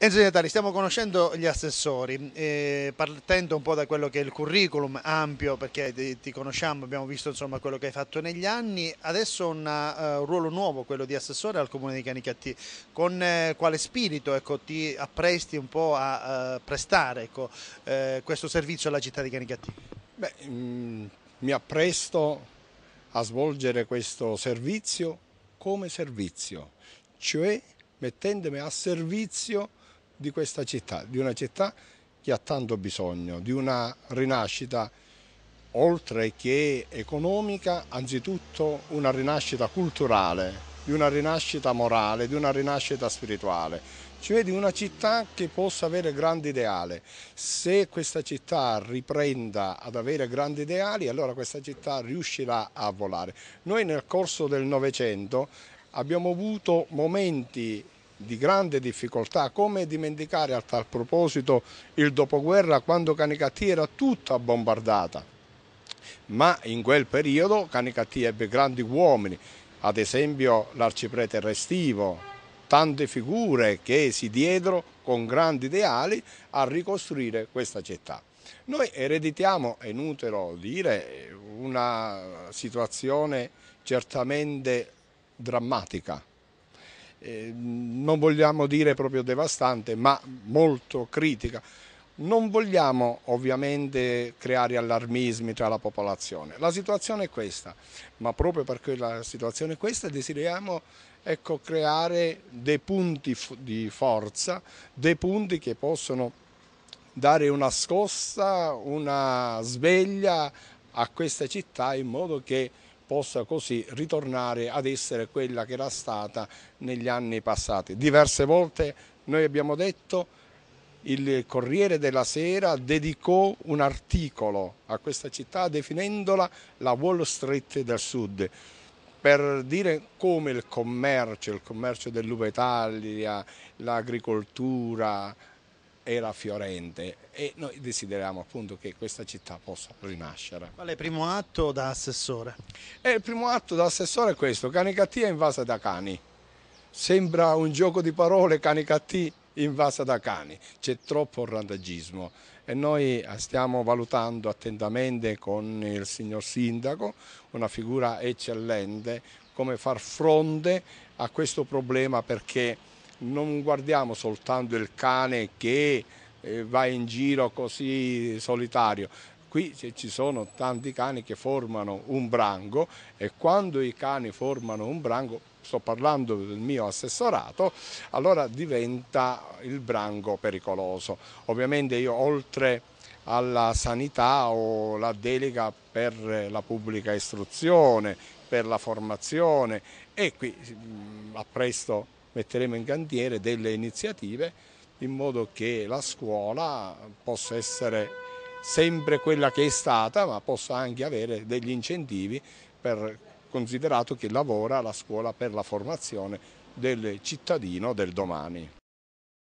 Enzo Natali, stiamo conoscendo gli assessori, eh, partendo un po' da quello che è il curriculum ampio, perché ti, ti conosciamo, abbiamo visto insomma, quello che hai fatto negli anni, adesso una, uh, eh, un ruolo nuovo, quello di assessore al Comune di Canicattì, con eh, quale spirito ecco, ti appresti un po' a, a eh, prestare ecco, eh, questo servizio alla città di Canicattì? Beh, mm, mi appresto a svolgere questo servizio come servizio, cioè mettendomi a servizio di questa città, di una città che ha tanto bisogno, di una rinascita oltre che economica, anzitutto una rinascita culturale, di una rinascita morale, di una rinascita spirituale, cioè di una città che possa avere grandi ideali. Se questa città riprenda ad avere grandi ideali, allora questa città riuscirà a volare. Noi nel corso del Novecento abbiamo avuto momenti di grande difficoltà, come dimenticare a tal proposito il dopoguerra quando Canicattì era tutta bombardata, ma in quel periodo Canicattì ebbe grandi uomini, ad esempio l'arciprete Restivo, tante figure che si diedero con grandi ideali a ricostruire questa città. Noi ereditiamo, è inutile dire, una situazione certamente drammatica, eh, non vogliamo dire proprio devastante, ma molto critica. Non vogliamo ovviamente creare allarmismi tra la popolazione, la situazione è questa, ma proprio perché la situazione è questa desideriamo ecco, creare dei punti di forza, dei punti che possono dare una scossa, una sveglia a questa città in modo che possa così ritornare ad essere quella che era stata negli anni passati. Diverse volte noi abbiamo detto il Corriere della Sera dedicò un articolo a questa città definendola la Wall Street del Sud per dire come il commercio, il commercio dell'Uva Italia, l'agricoltura, era fiorente e noi desideriamo appunto che questa città possa rinascere. Qual è il primo atto da assessore? E eh, il primo atto da assessore è questo, Canicattì è invasa da cani. Sembra un gioco di parole Canicattì invasa da cani, c'è troppo randagismo e noi stiamo valutando attentamente con il signor sindaco, una figura eccellente, come far fronte a questo problema perché non guardiamo soltanto il cane che eh, va in giro così solitario. Qui ci sono tanti cani che formano un branco e quando i cani formano un branco, sto parlando del mio assessorato, allora diventa il branco pericoloso. Ovviamente io oltre alla sanità ho la delega per la pubblica istruzione, per la formazione e qui mm, a presto metteremo in cantiere delle iniziative in modo che la scuola possa essere sempre quella che è stata ma possa anche avere degli incentivi per, considerato che lavora la scuola per la formazione del cittadino del domani.